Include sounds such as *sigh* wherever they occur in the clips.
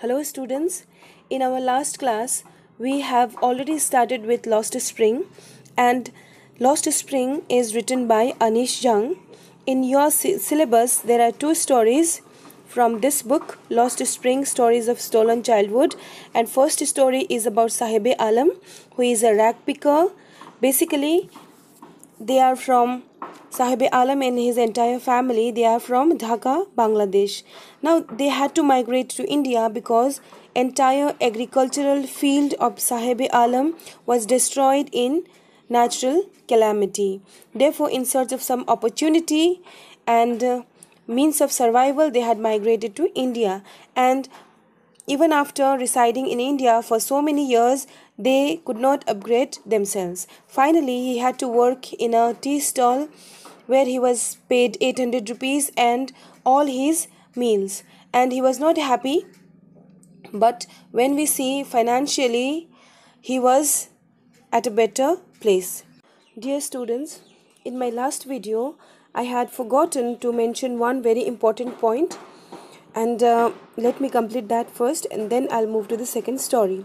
Hello students, in our last class we have already started with Lost Spring and Lost Spring is written by Anish Jang. In your syllabus there are two stories from this book Lost Spring Stories of Stolen Childhood and first story is about Sahibe Alam who is a rag picker. Basically they are from Sahib Alam and his entire family, they are from Dhaka, Bangladesh. Now they had to migrate to India because entire agricultural field of Sahib Alam was destroyed in natural calamity. Therefore, in search of some opportunity and uh, means of survival, they had migrated to India. And even after residing in India for so many years, they could not upgrade themselves. Finally, he had to work in a tea stall where he was paid 800 rupees and all his meals and he was not happy but when we see financially he was at a better place dear students in my last video i had forgotten to mention one very important point and uh, let me complete that first and then i'll move to the second story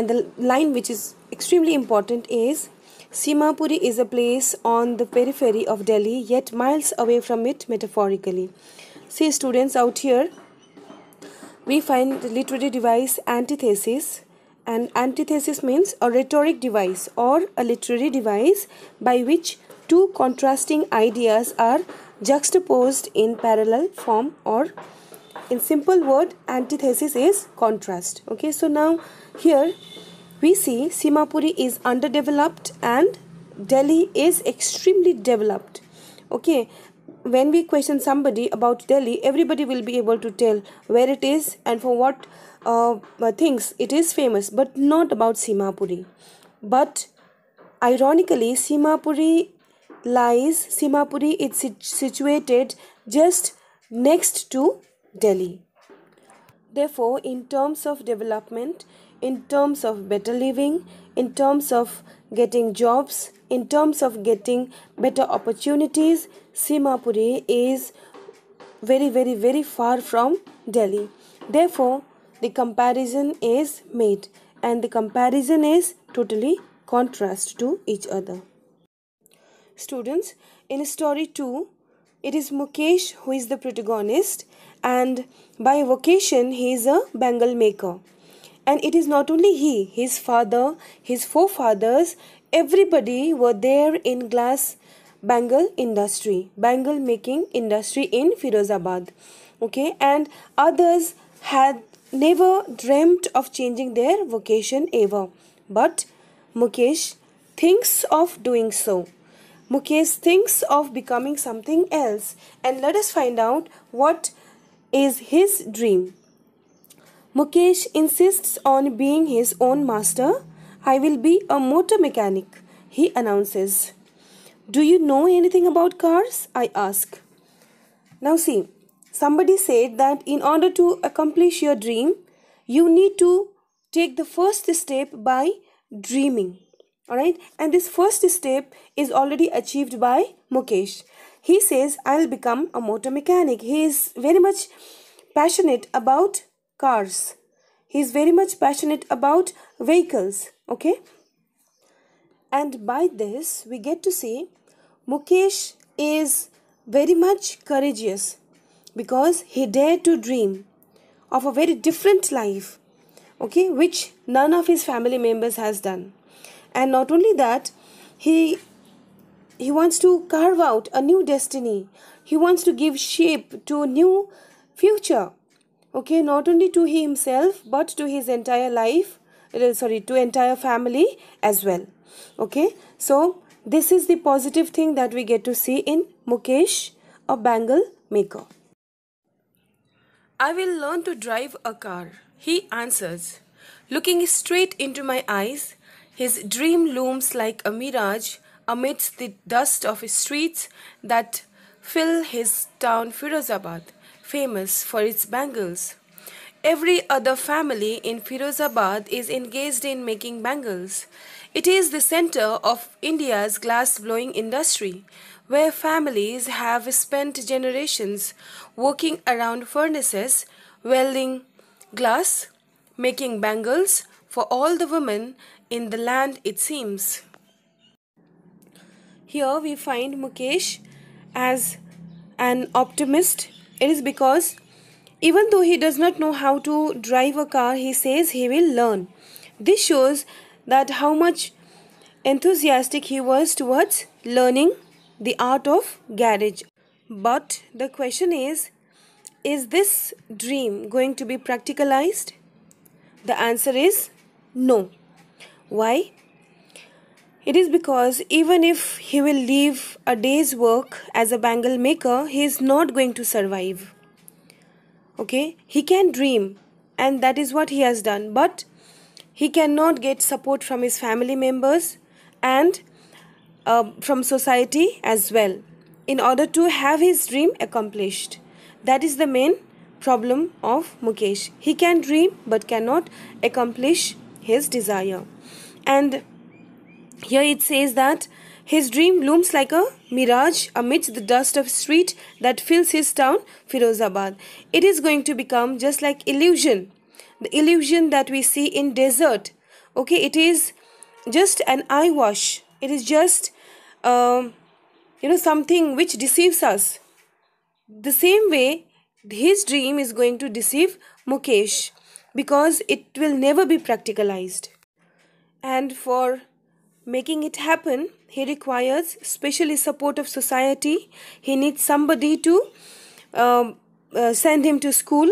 and the line which is extremely important is Simapuri is a place on the periphery of Delhi, yet miles away from it metaphorically. See, students, out here we find literary device antithesis. An antithesis means a rhetoric device or a literary device by which two contrasting ideas are juxtaposed in parallel form or in simple word antithesis is contrast okay so now here we see Simapuri is underdeveloped and Delhi is extremely developed. Okay, when we question somebody about Delhi, everybody will be able to tell where it is and for what uh, things it is famous, but not about Simapuri. But ironically, Simapuri lies, Simapuri is situated just next to Delhi. Therefore, in terms of development, in terms of better living, in terms of getting jobs, in terms of getting better opportunities, Simapuri is very, very, very far from Delhi. Therefore, the comparison is made and the comparison is totally contrast to each other. Students, in story 2, it is Mukesh who is the protagonist and by vocation he is a bangle maker. And it is not only he, his father, his forefathers, everybody were there in glass bangle industry, bangle making industry in Firozabad. Okay, and others had never dreamt of changing their vocation ever. But Mukesh thinks of doing so. Mukesh thinks of becoming something else. And let us find out what is his dream. Mukesh insists on being his own master. I will be a motor mechanic, he announces. Do you know anything about cars? I ask. Now, see, somebody said that in order to accomplish your dream, you need to take the first step by dreaming. Alright, and this first step is already achieved by Mukesh. He says, I'll become a motor mechanic. He is very much passionate about cars. He is very much passionate about vehicles. Okay. And by this, we get to see Mukesh is very much courageous because he dared to dream of a very different life okay which none of his family members has done and not only that he he wants to carve out a new destiny he wants to give shape to a new future okay not only to he himself but to his entire life uh, sorry to entire family as well okay so this is the positive thing that we get to see in mukesh a bangle maker i will learn to drive a car he answers looking straight into my eyes his dream looms like a mirage amidst the dust of streets that fill his town firozabad famous for its bangles. Every other family in Firozabad is engaged in making bangles. It is the center of India's glass blowing industry, where families have spent generations working around furnaces, welding glass, making bangles for all the women in the land, it seems. Here we find Mukesh as an optimist it is because even though he does not know how to drive a car, he says he will learn. This shows that how much enthusiastic he was towards learning the art of garage. But the question is, is this dream going to be practicalized? The answer is no. Why? It is because even if he will leave a day's work as a bangle maker, he is not going to survive. Okay, he can dream, and that is what he has done, but he cannot get support from his family members and uh, from society as well in order to have his dream accomplished. That is the main problem of Mukesh. He can dream but cannot accomplish his desire. And here it says that his dream looms like a mirage amidst the dust of street that fills his town, Firozabad. It is going to become just like illusion, the illusion that we see in desert. Okay, it is just an eye wash. It is just, um, you know, something which deceives us. The same way, his dream is going to deceive Mukesh because it will never be practicalized. And for Making it happen, he requires specially support of society. He needs somebody to um, uh, send him to school,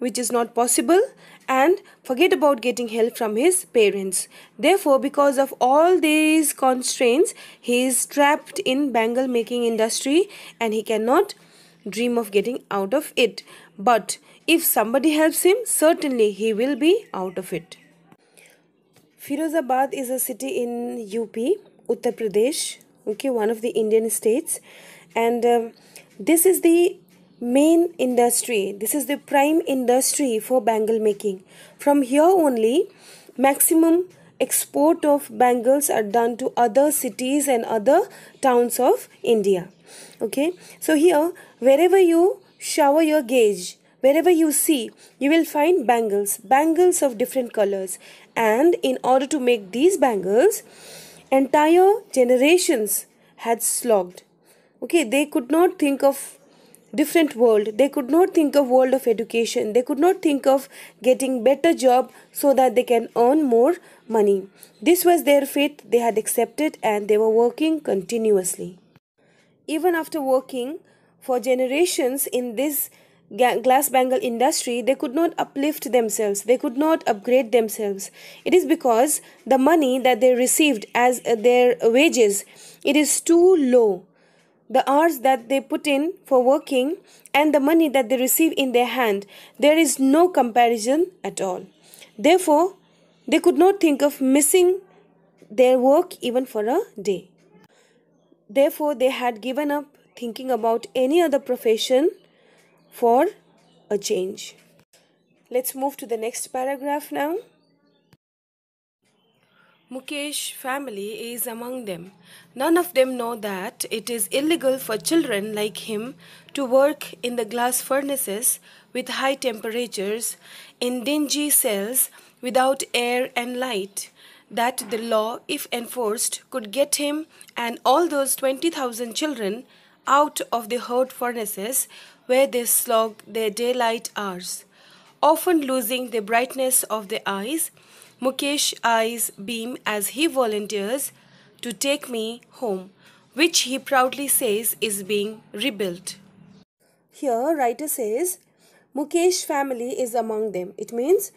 which is not possible, and forget about getting help from his parents. Therefore, because of all these constraints, he is trapped in bangle making industry and he cannot dream of getting out of it. But if somebody helps him, certainly he will be out of it. Firozabad is a city in UP, Uttar Pradesh, okay, one of the Indian states. And um, this is the main industry. This is the prime industry for bangle making. From here only, maximum export of bangles are done to other cities and other towns of India. Okay, so here, wherever you shower your gauge, Wherever you see, you will find bangles, bangles of different colors. And in order to make these bangles, entire generations had slogged. Okay, they could not think of different world they could not think of world of education they could not think of getting better job so that they can earn more money this was their fate they had accepted and they were working continuously even after working for generations in this glass bangle industry, they could not uplift themselves, they could not upgrade themselves. It is because the money that they received as uh, their wages, it is too low. The hours that they put in for working and the money that they receive in their hand, there is no comparison at all. Therefore, they could not think of missing their work even for a day. Therefore, they had given up thinking about any other profession for a change. Let's move to the next paragraph now. Mukesh family is among them. None of them know that it is illegal for children like him to work in the glass furnaces with high temperatures, in dingy cells without air and light. That the law, if enforced, could get him and all those 20,000 children out of the hot furnaces where they slog their daylight hours, often losing the brightness of their eyes. Mukesh's eyes beam as he volunteers to take me home, which he proudly says is being rebuilt. Here, writer says Mukesh family is among them. It means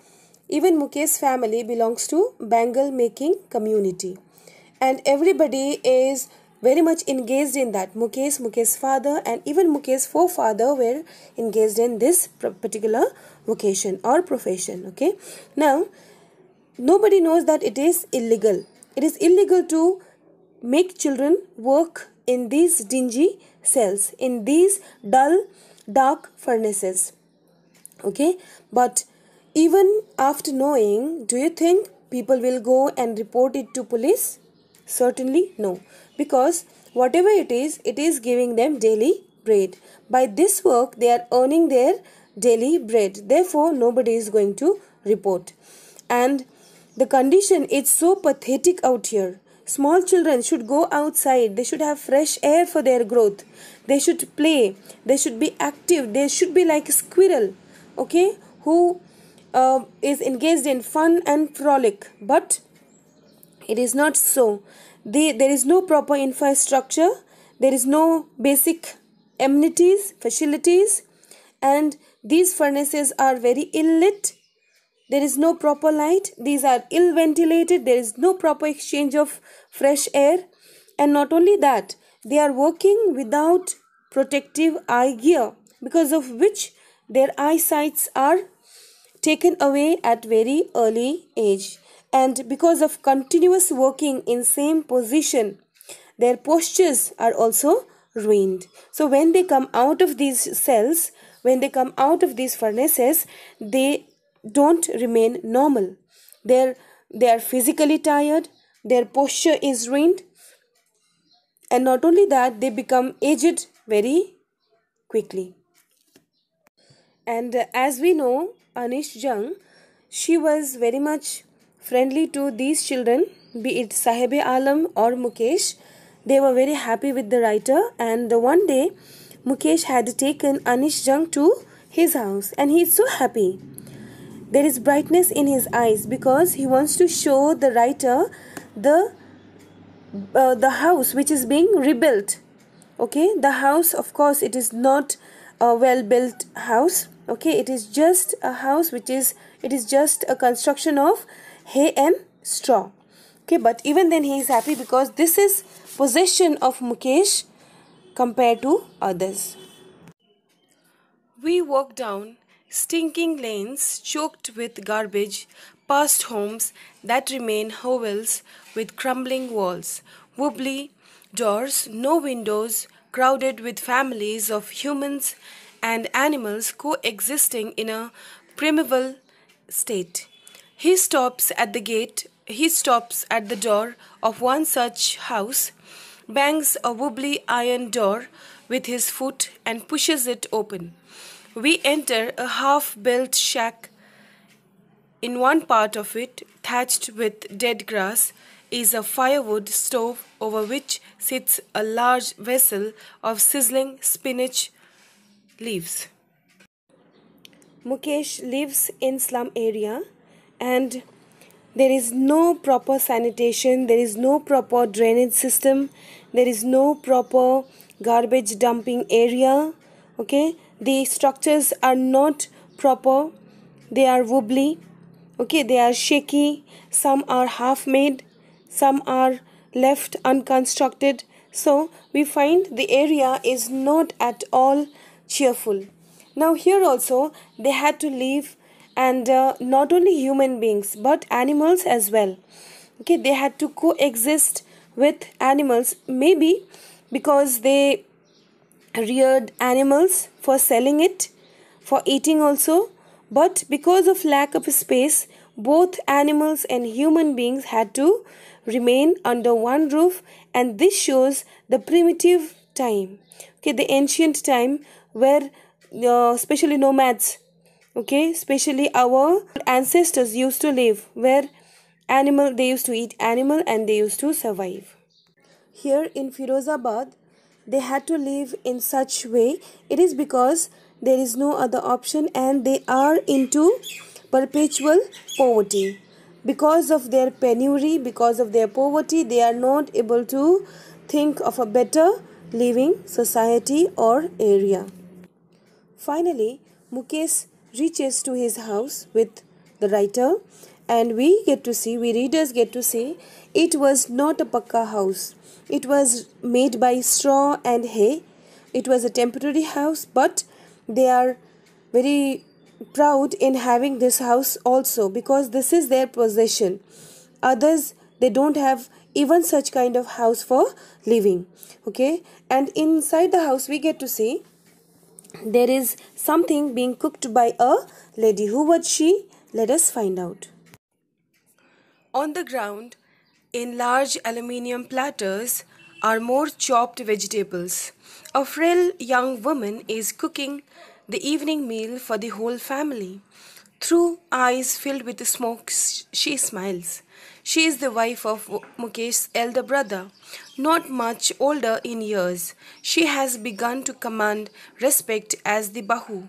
even Mukesh's family belongs to bangle making community and everybody is very much engaged in that. Mukesh, Mukesh's father, and even Mukesh's forefather were engaged in this particular vocation or profession. Okay, now nobody knows that it is illegal. It is illegal to make children work in these dingy cells, in these dull, dark furnaces. Okay, but even after knowing, do you think people will go and report it to police? Certainly, no because whatever it is, it is giving them daily bread. By this work, they are earning their daily bread. Therefore, nobody is going to report. And the condition is so pathetic out here. Small children should go outside. They should have fresh air for their growth. They should play. They should be active. They should be like a squirrel, okay, who uh, is engaged in fun and frolic. But it is not so they, there is no proper infrastructure there is no basic amenities facilities and these furnaces are very ill lit there is no proper light these are ill ventilated there is no proper exchange of fresh air and not only that they are working without protective eye gear because of which their eyesights are taken away at very early age and because of continuous working in same position their postures are also ruined so when they come out of these cells when they come out of these furnaces they don't remain normal they're they are physically tired their posture is ruined and not only that they become aged very quickly and as we know anish jung she was very much friendly to these children, be it Sahibe Alam or Mukesh. They were very happy with the writer and one day Mukesh had taken Anish Jung to his house and he is so happy. There is brightness in his eyes because he wants to show the writer the uh, the house which is being rebuilt. Okay, the house of course it is not a well built house. Okay, it is just a house which is it is just a construction of hay am strong. Okay, but even then he is happy because this is possession of Mukesh compared to others. We walk down stinking lanes choked with garbage, past homes that remain hovels with crumbling walls, wobbly doors, no windows, crowded with families of humans and animals coexisting in a primeval state. He stops at the gate, he stops at the door of one such house, bangs a wobbly iron door with his foot and pushes it open. We enter a half built shack. In one part of it, thatched with dead grass, is a firewood stove over which sits a large vessel of sizzling spinach leaves. Mukesh lives in slum area and there is no proper sanitation, there is no proper drainage system, there is no proper garbage dumping area. Okay, the structures are not proper, they are wobbly, okay, they are shaky, some are half made, some are left unconstructed. So, we find the area is not at all cheerful. Now, here also, they had to leave and uh, not only human beings but animals as well okay they had to coexist with animals maybe because they reared animals for selling it for eating also but because of lack of space both animals and human beings had to remain under one roof and this shows the primitive time okay the ancient time where uh, especially nomads okay especially our ancestors used to live where animal they used to eat animal and they used to survive here in firozabad they had to live in such way it is because there is no other option and they are into perpetual poverty because of their penury because of their poverty they are not able to think of a better living society or area finally mukesh reaches to his house with the writer and we get to see, we readers get to see, it was not a pakka house. It was made by straw and hay. It was a temporary house, but they are very proud in having this house also because this is their possession. Others, they don't have even such kind of house for living. Okay, and inside the house, we get to see there is something being cooked by a lady. Who was she? Let us find out. On the ground, in large aluminium platters, are more chopped vegetables. A frail young woman is cooking the evening meal for the whole family. Through eyes filled with smoke, she smiles. She is the wife of Mukesh's elder brother, not much older in years. She has begun to command respect as the Bahu,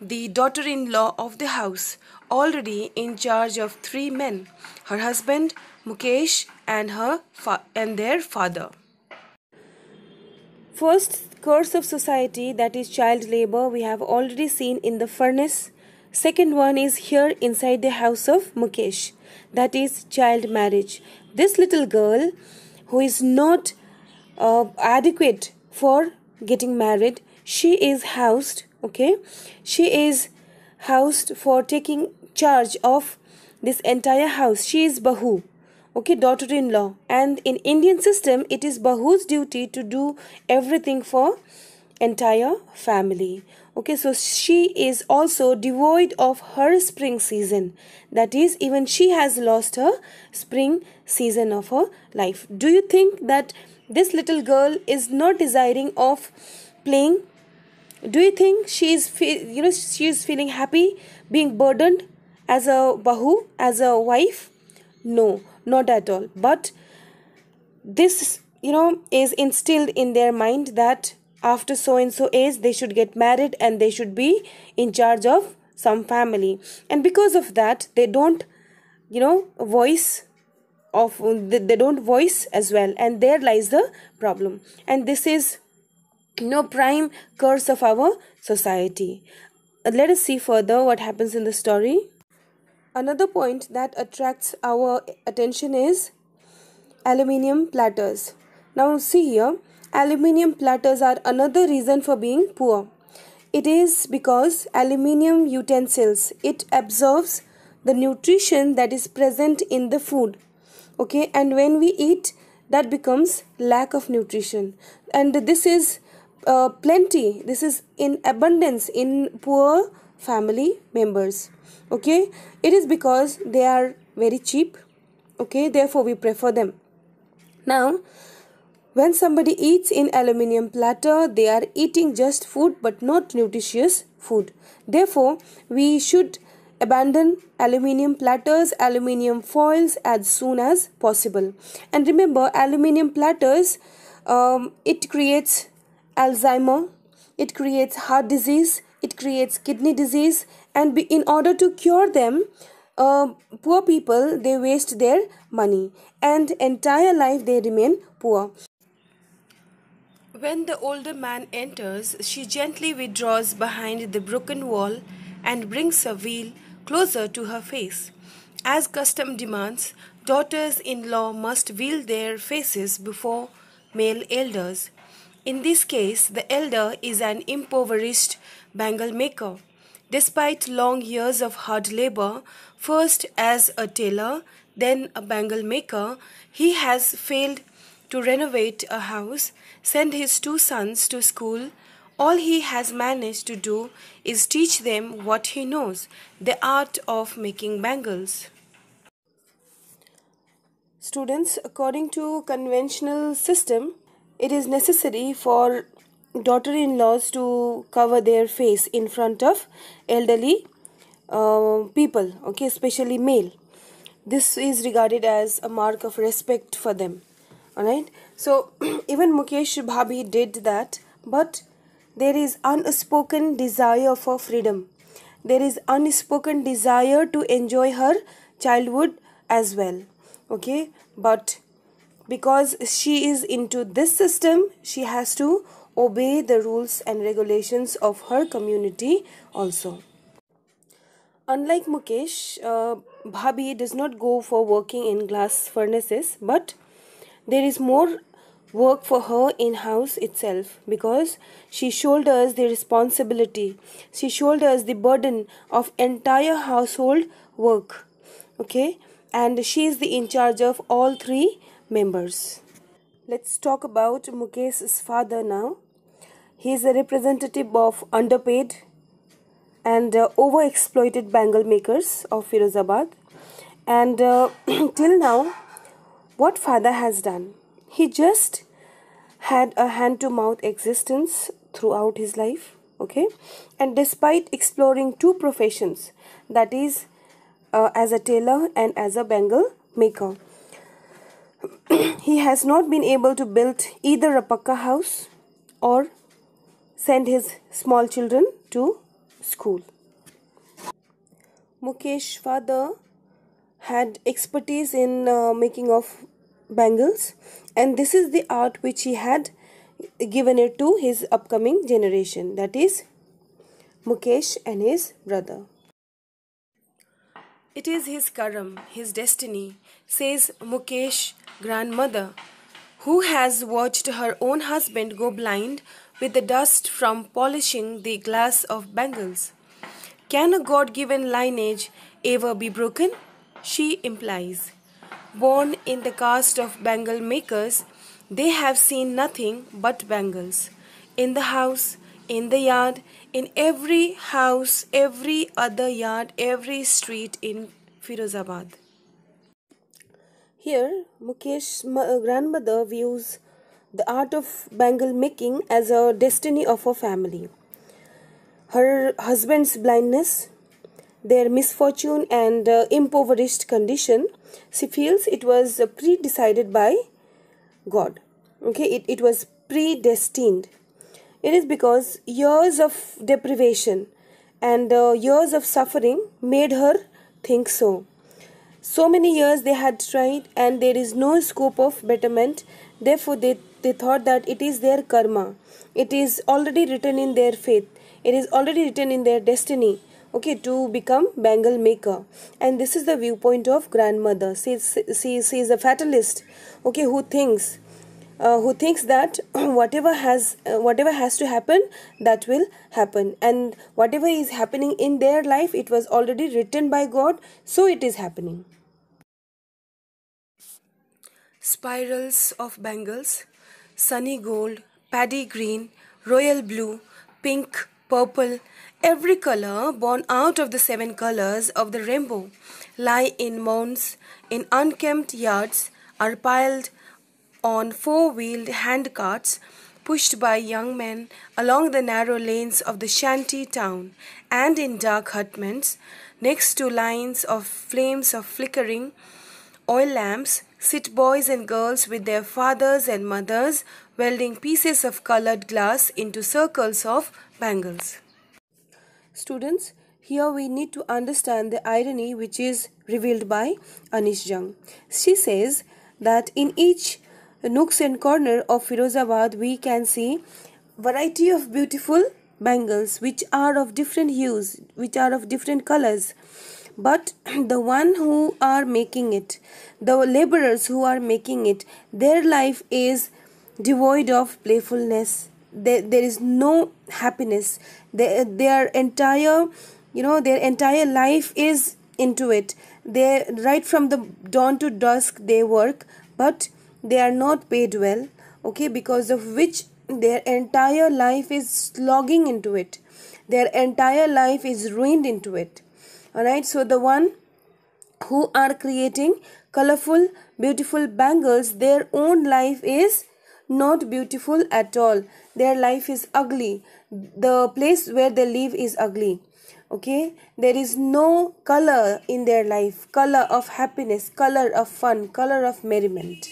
the daughter in law of the house, already in charge of three men her husband, Mukesh, and, her and their father. First curse of society, that is child labor, we have already seen in the furnace Second one is here inside the house of Mukesh, that is child marriage. This little girl who is not uh, adequate for getting married, she is housed, okay? She is housed for taking charge of this entire house. She is Bahu, okay daughter-in-law and in indian system it is bahu's duty to do everything for entire family okay so she is also devoid of her spring season that is even she has lost her spring season of her life do you think that this little girl is not desiring of playing do you think she is you know she is feeling happy being burdened as a bahu as a wife no not at all but this you know is instilled in their mind that after so and so age they should get married and they should be in charge of some family and because of that they don't you know voice of they don't voice as well and there lies the problem and this is no prime curse of our society uh, let us see further what happens in the story another point that attracts our attention is aluminium platters now see here Aluminium platters are another reason for being poor. It is because aluminium utensils it absorbs the nutrition that is present in the food. Okay, and when we eat, that becomes lack of nutrition, and this is uh, plenty. This is in abundance in poor family members. Okay, it is because they are very cheap. Okay, therefore we prefer them. Now, when somebody eats in aluminium platter, they are eating just food but not nutritious food. Therefore, we should abandon aluminium platters, aluminium foils as soon as possible. And remember, aluminium platters, um, it creates Alzheimer, it creates heart disease, it creates kidney disease and be, in order to cure them, uh, poor people they waste their money and entire life they remain poor when the older man enters, she gently withdraws behind the broken wall and brings her veil closer to her face. As custom demands, daughters in law must veil their faces before male elders. In this case, the elder is an impoverished bangle maker. Despite long years of hard labor, first as a tailor, then a bangle maker, he has failed to renovate a house, send his two sons to school. All he has managed to do is teach them what he knows the art of making bangles. Students, according to conventional system, it is necessary for daughter-in-laws to cover their face in front of elderly uh, people, okay, especially male. This is regarded as a mark of respect for them. Alright, so *clears throat* even Mukesh Bhavi did that, but there is unspoken desire for freedom. There is unspoken desire to enjoy her childhood as well. Okay, but because she is into this system, she has to obey the rules and regulations of her community also. Unlike Mukesh, uh, Bhabi does not go for working in glass furnaces, but there is more work for her in house itself because she shoulders the responsibility she shoulders the burden of entire household work okay and she is the in charge of all three members let's talk about mukesh's father now he is a representative of underpaid and uh, overexploited bangle makers of firozabad and uh, *clears throat* till now what father has done. He just had a hand to mouth existence throughout his life, okay? And despite exploring two professions, that is, uh, as a tailor and as a bangle maker, *clears throat* he has not been able to build either a pakka house or send his small children to school. Mukesh father had expertise in uh, making of bangles and this is the art which he had given it to his upcoming generation that is Mukesh and his brother. It is his karam, his destiny, says Mukesh grandmother who has watched her own husband go blind with the dust from polishing the glass of bangles. Can a God-given lineage ever be broken? She implies, born in the caste of bangle makers, they have seen nothing but bangles. In the house, in the yard, in every house, every other yard, every street in Firozabad. Here, Mukesh's uh, grandmother views the art of bangle making as a destiny of her family. Her husband's blindness their misfortune and uh, impoverished condition she feels it was uh, pre-decided by god okay it, it was predestined it is because years of deprivation and uh, years of suffering made her think so so many years they had tried and there is no scope of betterment therefore they, they thought that it is their karma it is already written in their faith it is already written in their destiny okay to become bangle maker and this is the viewpoint of grandmother she, she, she is a fatalist okay who thinks uh, who thinks that *clears throat* whatever has uh, whatever has to happen that will happen and whatever is happening in their life it was already written by god so it is happening spirals of bangles sunny gold paddy green royal blue pink purple Every color born out of the seven colors of the rainbow lie in mounds, in unkempt yards, are piled on four-wheeled handcarts pushed by young men along the narrow lanes of the shanty town and in dark hutments next to lines of flames of flickering oil lamps sit boys and girls with their fathers and mothers welding pieces of colored glass into circles of bangles. Students, here we need to understand the irony which is revealed by Anish Jung. She says that in each nooks and corner of Firozabad we can see variety of beautiful bangles which are of different hues, which are of different colors. But *clears throat* the one who are making it, the laborers who are making it, their life is devoid of playfulness there, there is no happiness their, their entire you know their entire life is into it they right from the dawn to dusk they work but they are not paid well okay because of which their entire life is slogging into it their entire life is ruined into it all right so the one who are creating colorful beautiful bangles their own life is not beautiful at all their life is ugly the place where they live is ugly okay there is no color in their life color of happiness color of fun color of merriment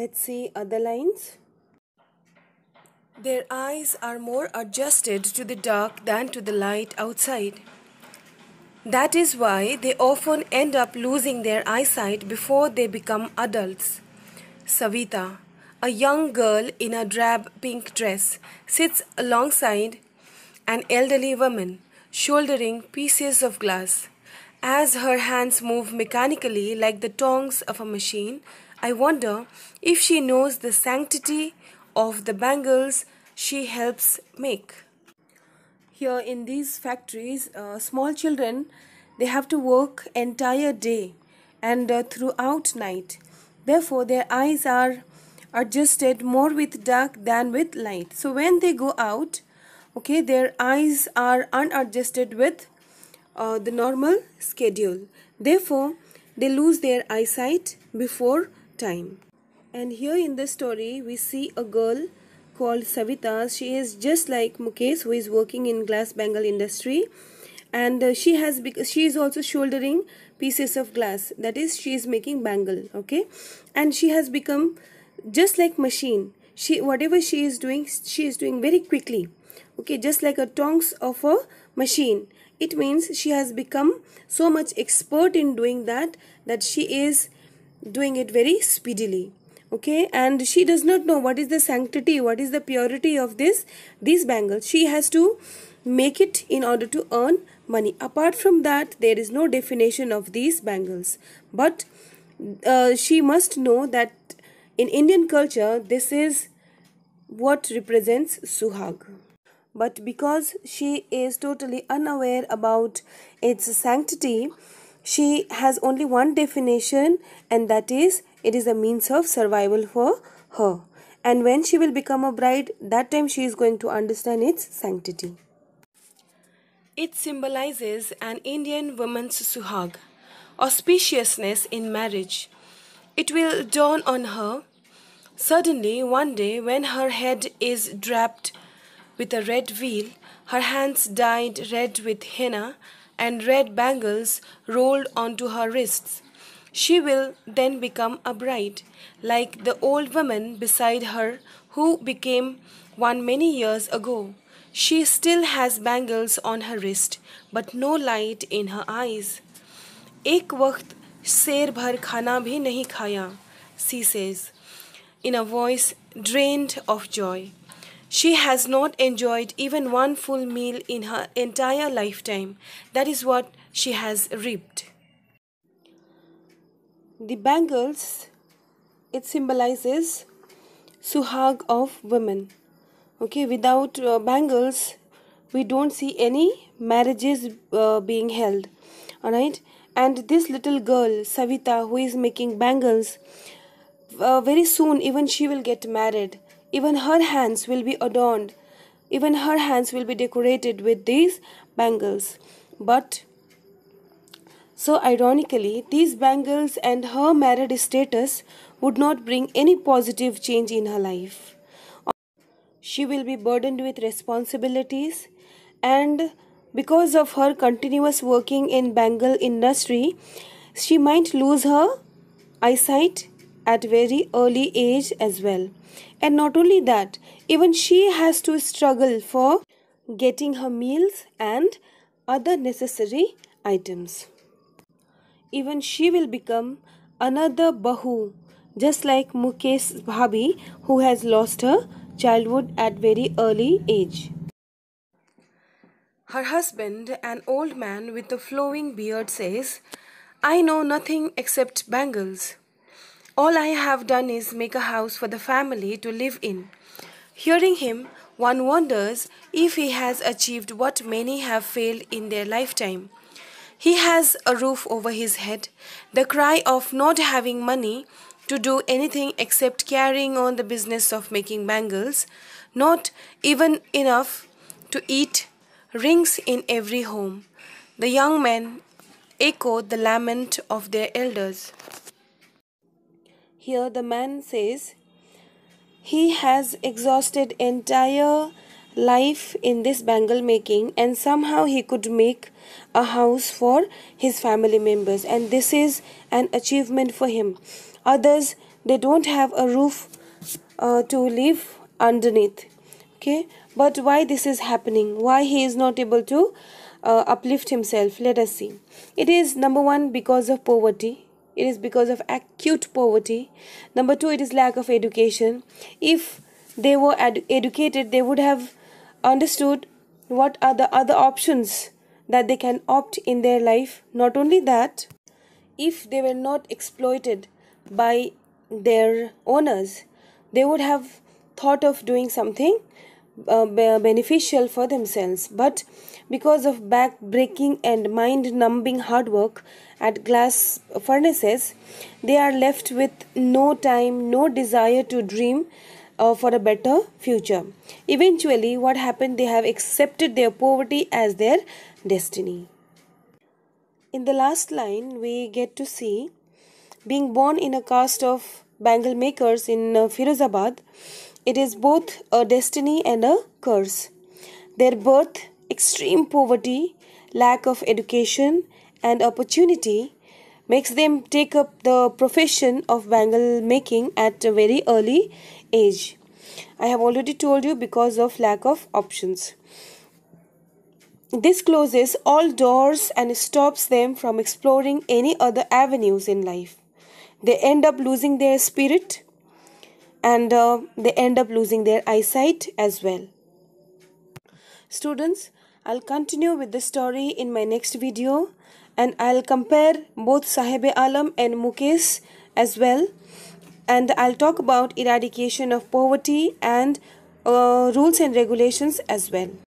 let's see other lines their eyes are more adjusted to the dark than to the light outside that is why they often end up losing their eyesight before they become adults savita a young girl in a drab pink dress sits alongside an elderly woman shouldering pieces of glass. As her hands move mechanically like the tongs of a machine, I wonder if she knows the sanctity of the bangles she helps make. Here in these factories, uh, small children they have to work entire day and uh, throughout night. Therefore, their eyes are adjusted more with dark than with light. So when they go out, okay, their eyes are unadjusted with uh, the normal schedule. Therefore, they lose their eyesight before time. And here in the story, we see a girl called Savita. She is just like Mukesh who is working in glass bangle industry. And uh, she has she is also shouldering pieces of glass. That is, she is making bangle. Okay, and she has become just like machine she whatever she is doing she is doing very quickly okay just like a tongs of a machine it means she has become so much expert in doing that that she is doing it very speedily okay and she does not know what is the sanctity what is the purity of this these bangles she has to make it in order to earn money apart from that there is no definition of these bangles but uh, she must know that in Indian culture, this is what represents Suhag. But because she is totally unaware about its sanctity, she has only one definition, and that is it is a means of survival for her. And when she will become a bride, that time she is going to understand its sanctity. It symbolizes an Indian woman's suhag, auspiciousness in marriage, it will dawn on her suddenly one day when her head is draped with a red veil, her hands dyed red with henna, and red bangles rolled onto her wrists. She will then become a bride, like the old woman beside her who became one many years ago. She still has bangles on her wrist, but no light in her eyes. Ek वक्त शेर भर खाना भी नहीं खाया she says in a voice drained of joy. She has not enjoyed even one full meal in her entire lifetime. That is what she has reaped. The bangles, it symbolizes suhag of women. Okay, without uh, bangles, we don't see any marriages uh, being held. All right, and this little girl, Savita, who is making bangles, uh, very soon even she will get married. Even her hands will be adorned. Even her hands will be decorated with these bangles. But so, ironically, these bangles and her married status would not bring any positive change in her life. She will be burdened with responsibilities and because of her continuous working in bangle industry, she might lose her eyesight at very early age as well. And not only that, even she has to struggle for getting her meals and other necessary items. Even she will become another Bahu, just like Mukesh's Bhabi who has lost her childhood at very early age. Her husband, an old man with a flowing beard, says, I know nothing except bangles. All I have done is make a house for the family to live in. Hearing him, one wonders if he has achieved what many have failed in their lifetime. He has a roof over his head. The cry of not having money to do anything except carrying on the business of making bangles, not even enough to eat rings in every home. The young men echo the lament of their elders. Here the man says, He has exhausted entire life in this bangle making and somehow he could make a house for his family members and this is an achievement for him others they don't have a roof uh, to live underneath okay but why this is happening? Why he is not able to uh, uplift himself? Let us see. It is number one because of poverty. It is because of acute poverty. Number two, it is lack of education. If they were ed educated, they would have understood what are the other options that they can opt in their life. Not only that, if they were not exploited by their owners, they would have thought of doing something uh, beneficial for themselves but because of back breaking and mind numbing hard work at glass furnaces they are left with no time no desire to dream uh, for a better future eventually what happened they have accepted their poverty as their destiny in the last line we get to see being born in a caste of bangle makers in uh, firozabad it is both a destiny and a curse. Their birth, extreme poverty, lack of education and opportunity makes them take up the profession of bangle making at a very early age. I have already told you because of lack of options. This closes all doors and stops them from exploring any other avenues in life. They end up losing their spirit, and uh, they end up losing their eyesight as well. Students, I'll continue with the story in my next video and I'll compare both Sahib Alam and Mukesh as well and I'll talk about eradication of poverty and uh, rules and regulations as well.